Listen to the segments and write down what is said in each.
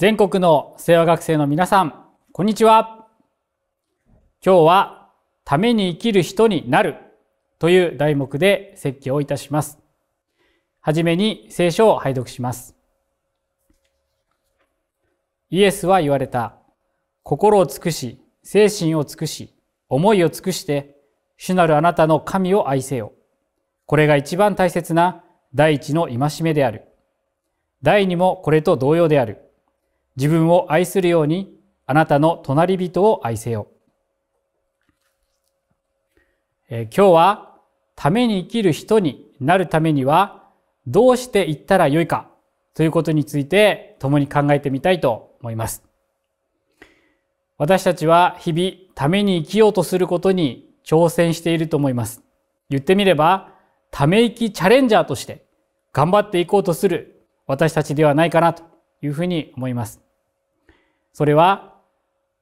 全国の清和学生の皆さん、こんにちは。今日は、ために生きる人になるという題目で説教をいたします。はじめに聖書を拝読します。イエスは言われた。心を尽くし、精神を尽くし、思いを尽くして、主なるあなたの神を愛せよ。これが一番大切な第一の戒めである。第二もこれと同様である。自分を愛するようにあなたの隣人を愛せよ。え今日はために生きる人になるためにはどうして行ったらよいかということについて共に考えてみたいと思います。私たちは日々ために生きようとすることに挑戦していると思います。言ってみればため息チャレンジャーとして頑張っていこうとする私たちではないかなというふうに思います。それは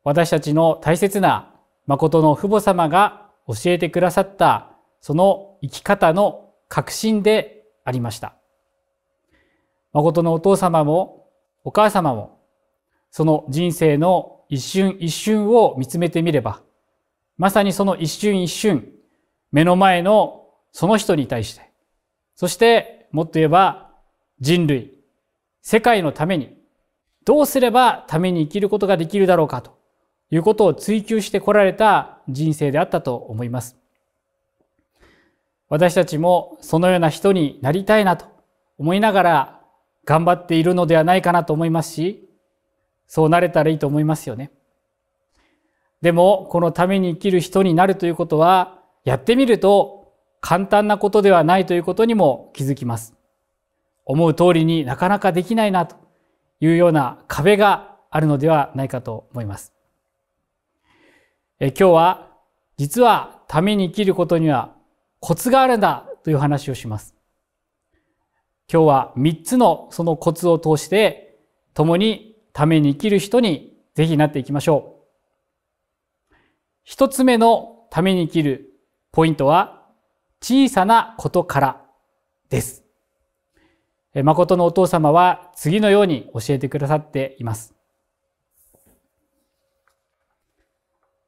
私たちの大切な誠の父母様が教えてくださったその生き方の確信でありました。誠のお父様もお母様もその人生の一瞬一瞬を見つめてみればまさにその一瞬一瞬目の前のその人に対してそしてもっと言えば人類世界のためにどうすればために生きることができるだろうかということを追求してこられた人生であったと思います。私たちもそのような人になりたいなと思いながら頑張っているのではないかなと思いますし、そうなれたらいいと思いますよね。でも、このために生きる人になるということは、やってみると簡単なことではないということにも気づきます。思う通りになかなかできないなというような壁があるのではないかと思います。え今日は実はために生きることにはコツがあるんだという話をします。今日は3つのそのコツを通して共にために生きる人にぜひなっていきましょう。1つ目のために生きるポイントは小さなことからです。誠のお父様は次のように教えてくださっています。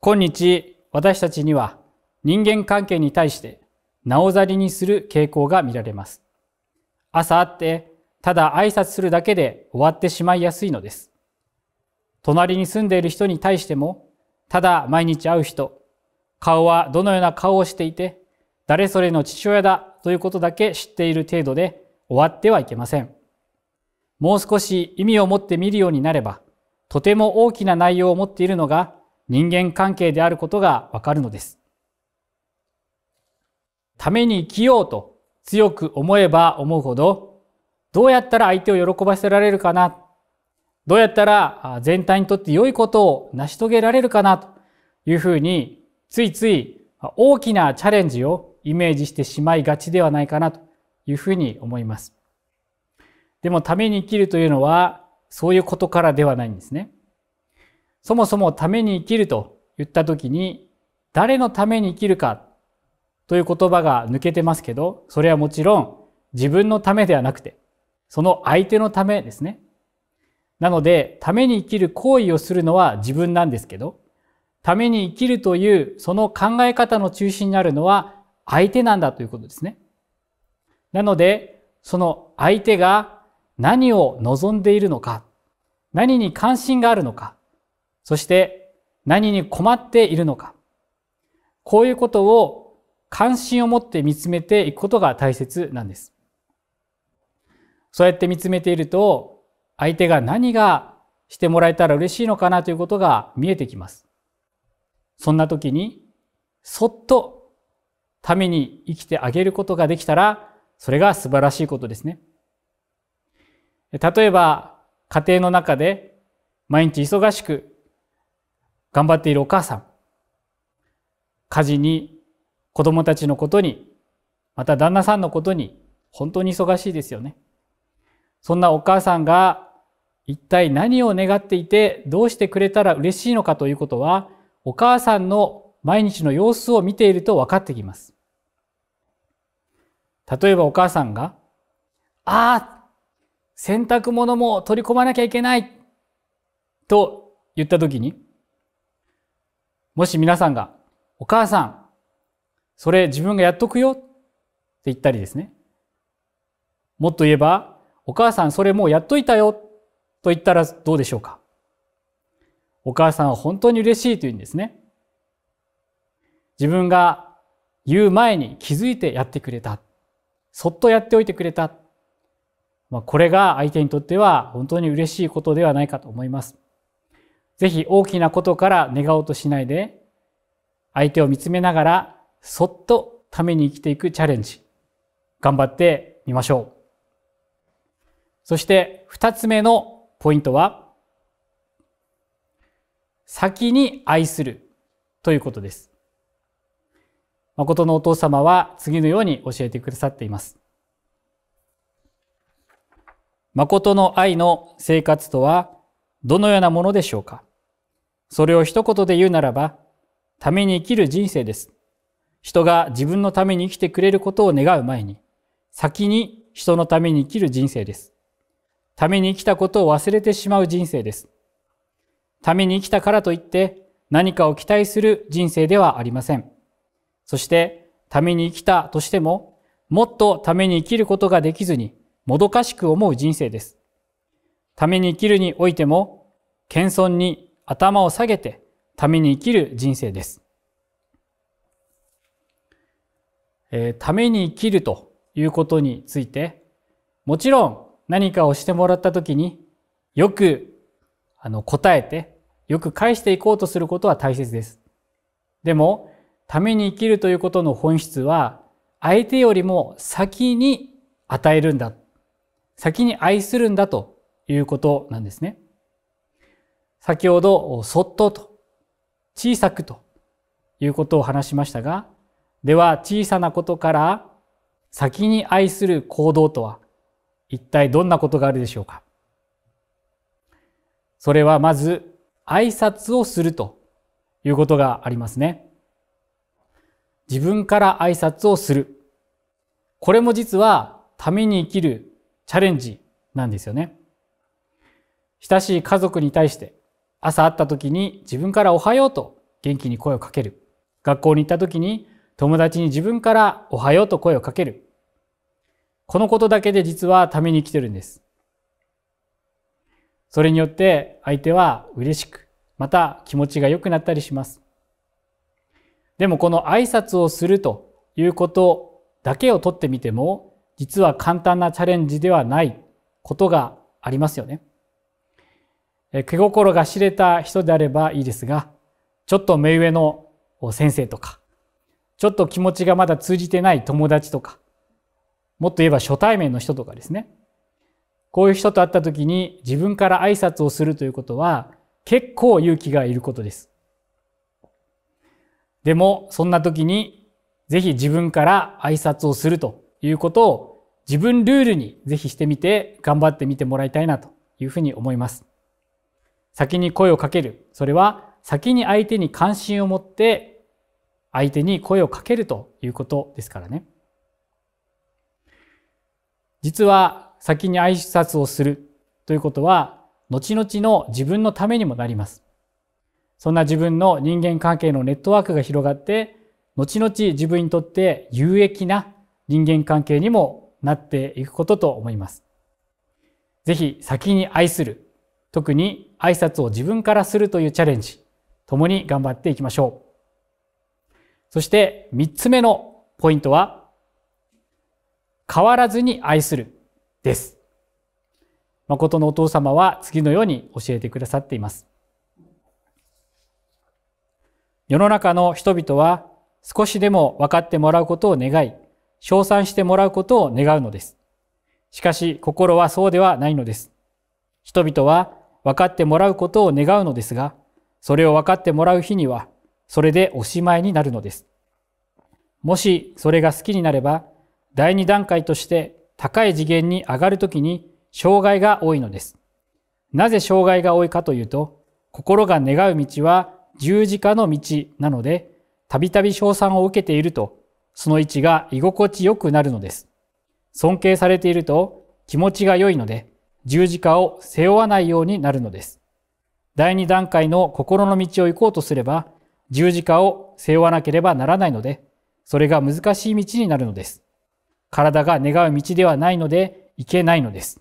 今日私たちには人間関係に対してなおざりにする傾向が見られます。朝会ってただ挨拶するだけで終わってしまいやすいのです。隣に住んでいる人に対してもただ毎日会う人顔はどのような顔をしていて誰それの父親だということだけ知っている程度で終わってはいけません。もう少し意味を持って見るようになれば、とても大きな内容を持っているのが人間関係であることがわかるのです。ために生きようと強く思えば思うほど、どうやったら相手を喜ばせられるかな、どうやったら全体にとって良いことを成し遂げられるかなというふうに、ついつい大きなチャレンジをイメージしてしまいがちではないかなというふうに思います。でもために生きるというのはそういうことからではないんですね。そもそもために生きると言った時に誰のために生きるかという言葉が抜けてますけど、それはもちろん自分のためではなくて、その相手のためですね。なので、ために生きる行為をするのは自分なんですけど、ために生きるというその考え方の中心にあるのは相手なんだということですね。なので、その相手が何を望んでいるのか、何に関心があるのか、そして何に困っているのか、こういうことを関心を持って見つめていくことが大切なんです。そうやって見つめていると、相手が何がしてもらえたら嬉しいのかなということが見えてきます。そんな時に、そっとために生きてあげることができたらそれが素晴らしいことですね。例えば、家庭の中で毎日忙しく頑張っているお母さん、家事に、子供たちのことに、また旦那さんのことに、本当に忙しいですよね。そんなお母さんが一体何を願っていてどうしてくれたら嬉しいのかということはお母さんの毎日の様子を見ていると分かってきます。例えばお母さんが、ああ、洗濯物も取り込まなきゃいけないと言った時に、もし皆さんが、お母さん、それ自分がやっとくよって言ったりですね。もっと言えば、お母さんそれもうやっといたよと言ったらどうでしょうかお母さんは本当に嬉しいというんですね。自分が言う前に気づいてやってくれた。そっとやっておいてくれた。まあ、これが相手にとっては本当に嬉しいことではないかと思います。ぜひ大きなことから願おうとしないで、相手を見つめながら、そっとために生きていくチャレンジ、頑張ってみましょう。そして二つ目のポイントは、先に愛するということです。誠のお父様は次のように教えてくださっています。誠の愛の生活とはどのようなものでしょうかそれを一言で言うならば、ために生きる人生です。人が自分のために生きてくれることを願う前に、先に人のために生きる人生です。ために生きたことを忘れてしまう人生です。ために生きたからといって何かを期待する人生ではありません。そして、ために生きたとしても、もっとために生きることができずに、もどかしく思う人生です。ために生きるにおいても、謙遜に頭を下げて、ために生きる人生です。えー、ために生きるということについて、もちろん何かをしてもらった時によくあの答えて、よく返していこうとすることは大切です。でも、ために生きるということの本質は相手よりも先に与えるんだ先に愛するんだということなんですね。先ほどそっとと小さくということを話しましたがでは小さなことから先に愛する行動とは一体どんなことがあるでしょうかそれはまず挨拶をするということがありますね。自分から挨拶をする。これも実はために生きるチャレンジなんですよね。親しい家族に対して朝会った時に自分からおはようと元気に声をかける。学校に行った時に友達に自分からおはようと声をかける。このことだけで実はために生きてるんです。それによって相手は嬉しく、また気持ちが良くなったりします。でもこの挨拶をするということだけをとってみても実は簡単なチャレンジではないことがありますよね。気心が知れた人であればいいですがちょっと目上の先生とかちょっと気持ちがまだ通じてない友達とかもっと言えば初対面の人とかですねこういう人と会った時に自分から挨拶をするということは結構勇気がいることです。でも、そんな時に、ぜひ自分から挨拶をするということを自分ルールにぜひしてみて頑張ってみてもらいたいなというふうに思います。先に声をかける。それは先に相手に関心を持って相手に声をかけるということですからね。実は先に挨拶をするということは後々の自分のためにもなります。そんな自分の人間関係のネットワークが広がって後々自分にとって有益な人間関係にもなっていくことと思います。ぜひ先に愛する特に挨拶を自分からするというチャレンジ共に頑張っていきましょう。そして三つ目のポイントは変わらずに愛するです。誠のお父様は次のように教えてくださっています。世の中の人々は少しでも分かってもらうことを願い、称賛してもらうことを願うのです。しかし心はそうではないのです。人々は分かってもらうことを願うのですが、それを分かってもらう日には、それでおしまいになるのです。もしそれが好きになれば、第2段階として高い次元に上がるときに障害が多いのです。なぜ障害が多いかというと、心が願う道は十字架の道なので、たびたび称賛を受けていると、その位置が居心地よくなるのです。尊敬されていると気持ちが良いので、十字架を背負わないようになるのです。第2段階の心の道を行こうとすれば、十字架を背負わなければならないので、それが難しい道になるのです。体が願う道ではないので、行けないのです。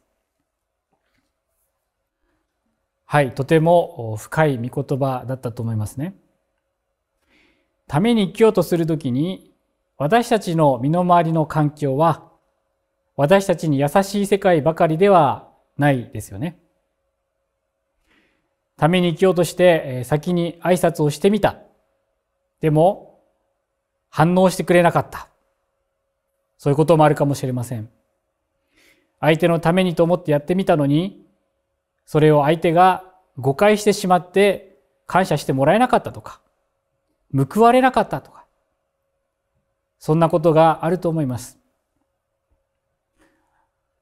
はいとても深い御言葉だったと思いますね。ために生きようとする時に私たちの身の回りの環境は私たちに優しい世界ばかりではないですよね。ために生きようとして先に挨拶をしてみた。でも反応してくれなかった。そういうこともあるかもしれません。相手のためにと思ってやってみたのにそれを相手が誤解してしまって感謝してもらえなかったとか報われなかったとかそんなことがあると思います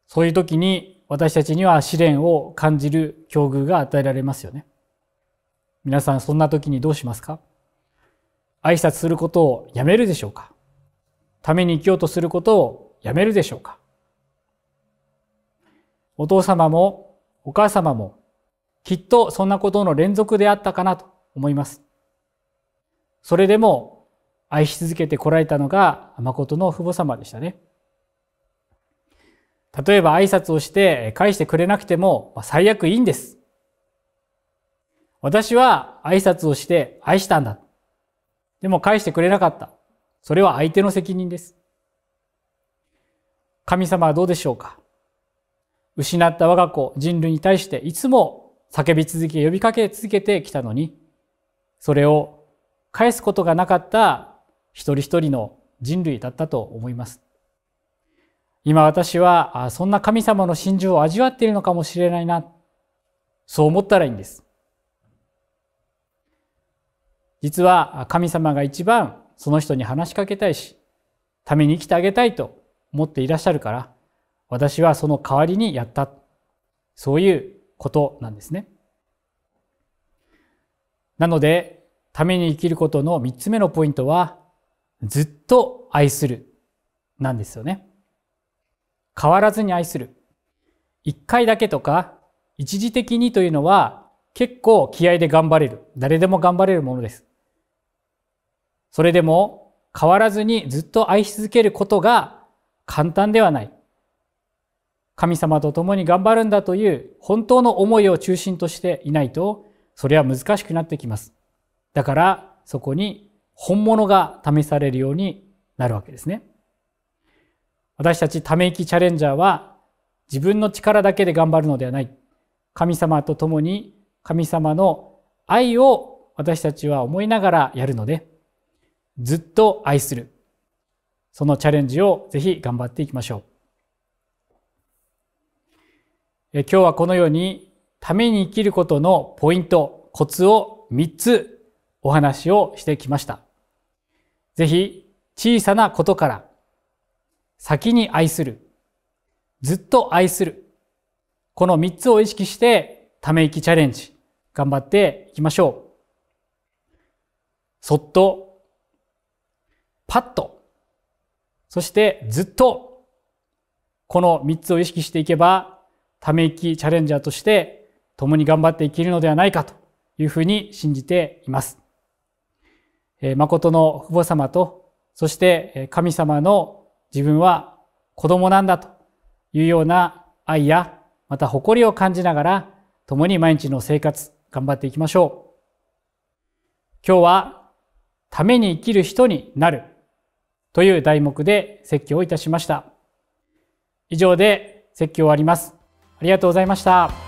そういう時に私たちには試練を感じる境遇が与えられますよね皆さんそんな時にどうしますか挨拶することをやめるでしょうかために生きようとすることをやめるでしょうかお父様もお母様もきっとそんなことの連続であったかなと思います。それでも愛し続けてこられたのが誠の父母様でしたね。例えば挨拶をして返してくれなくても最悪いいんです。私は挨拶をして愛したんだ。でも返してくれなかった。それは相手の責任です。神様はどうでしょうか失った我が子、人類に対していつも叫び続け、呼びかけ続けてきたのに、それを返すことがなかった一人一人の人類だったと思います。今私はそんな神様の心情を味わっているのかもしれないな、そう思ったらいいんです。実は神様が一番その人に話しかけたいし、ために生きてあげたいと思っていらっしゃるから、私はその代わりにやった。そういうことなんですね。なので、ために生きることの三つ目のポイントは、ずっと愛する、なんですよね。変わらずに愛する。一回だけとか、一時的にというのは、結構気合で頑張れる。誰でも頑張れるものです。それでも、変わらずにずっと愛し続けることが簡単ではない。神様と共に頑張るんだという本当の思いを中心としていないと、それは難しくなってきます。だから、そこに本物が試されるようになるわけですね。私たちため息チャレンジャーは、自分の力だけで頑張るのではない。神様と共に神様の愛を私たちは思いながらやるので、ずっと愛する。そのチャレンジをぜひ頑張っていきましょう。今日はこのようにために生きることのポイント、コツを3つお話をしてきました。ぜひ小さなことから先に愛する、ずっと愛する、この3つを意識してため息チャレンジ頑張っていきましょう。そっと、パッと、そしてずっと、この3つを意識していけばため息チャレンジャーとして共に頑張っていけるのではないかというふうに信じています。誠の父母様と、そして神様の自分は子供なんだというような愛や、また誇りを感じながら、共に毎日の生活、頑張っていきましょう。今日は、ために生きる人になるという題目で説教をいたしました。以上で説教を終わります。ありがとうございました。